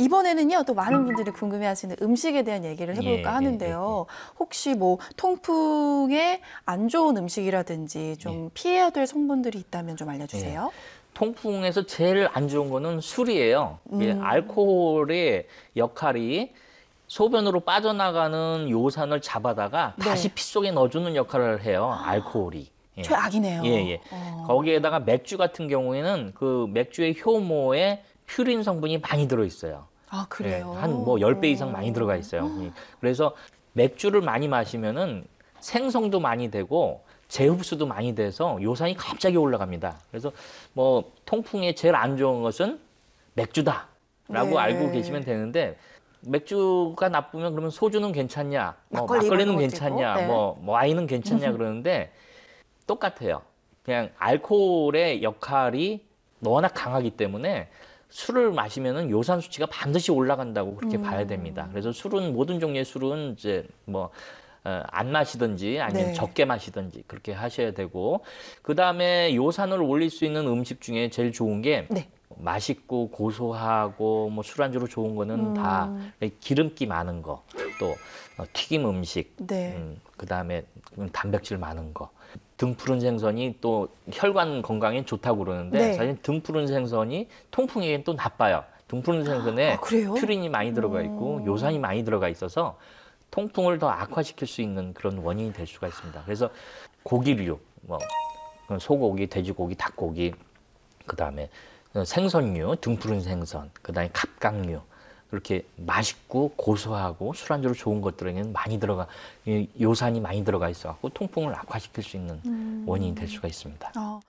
이번에는요 또 많은 분들이 궁금해하시는 음식에 대한 얘기를 해볼까 예, 예, 예 하는데요. 예, 예. 혹시 뭐 통풍에 안 좋은 음식이라든지 좀 예. 피해야 될 성분들이 있다면 좀 알려주세요. 통풍에서 제일 안 좋은 거는 술이에요. 음. 알코올의 역할이 소변으로 빠져나가는 요산을 잡아다가 네. 다시 피 속에 넣어주는 역할을 해요. 알코올이. 예. 최악이네요. 예, 예. 어. 거기에다가 맥주 같은 경우에는 그 맥주의 효모에 퓨린 성분이 많이 들어있어요. 아, 예, 그래요? 한뭐열 배 이상 많이 들어가 있어요. 아. 음, 그래서 맥주를 많이 마시면은 생성도 많이 되고 재흡수도 많이 돼서 요산이 갑자기 올라갑니다. 그래서 뭐 통풍에 제일 안 좋은 것은 맥주다라고 네. 알고 계시면 되는데 맥주가 나쁘면 그러면 소주는 괜찮냐, 뭐 막걸리 막걸리는 괜찮냐, 네. 뭐, 뭐 와인은 괜찮냐 그러는데 똑같아요. 그냥 알코올의 역할이 워낙 강하기 때문에 술을 마시면은 요산 수치가 반드시 올라간다고 그렇게 음. 봐야 됩니다. 그래서 술은 모든 종류의 술은 이제 뭐 어, 안 마시든지 아니면 네. 적게 마시든지 그렇게 하셔야 되고 그 다음에 요산을 올릴 수 있는 음식 중에 제일 좋은 게 네. 맛있고 고소하고 뭐 술안주로 좋은 거는 음. 다 기름기 많은 거또 어, 튀김 음식 네. 음, 그 다음에 단백질 많은 거 등푸른 생선이 또 혈관 건강에 좋다고 그러는데 네. 사실 등푸른 생선이 통풍에는 또 나빠요. 등푸른 생선에 아, 퓨린이 많이 들어가 음. 있고 음. 요산이 많이 들어가 있어서 통풍을 더 악화시킬 수 있는 그런 원인이 될 수가 있습니다. 그래서 고기류, 뭐 소고기, 돼지고기, 닭고기, 그 다음에 생선류, 등푸른 생선, 그 다음에 갑각류, 그렇게 맛있고 고소하고 술안주로 좋은 것들에는 많이 들어가 요산이 많이 들어가 있어갖고 통풍을 악화시킬 수 있는 음. 원인이 될 수가 있습니다. 어.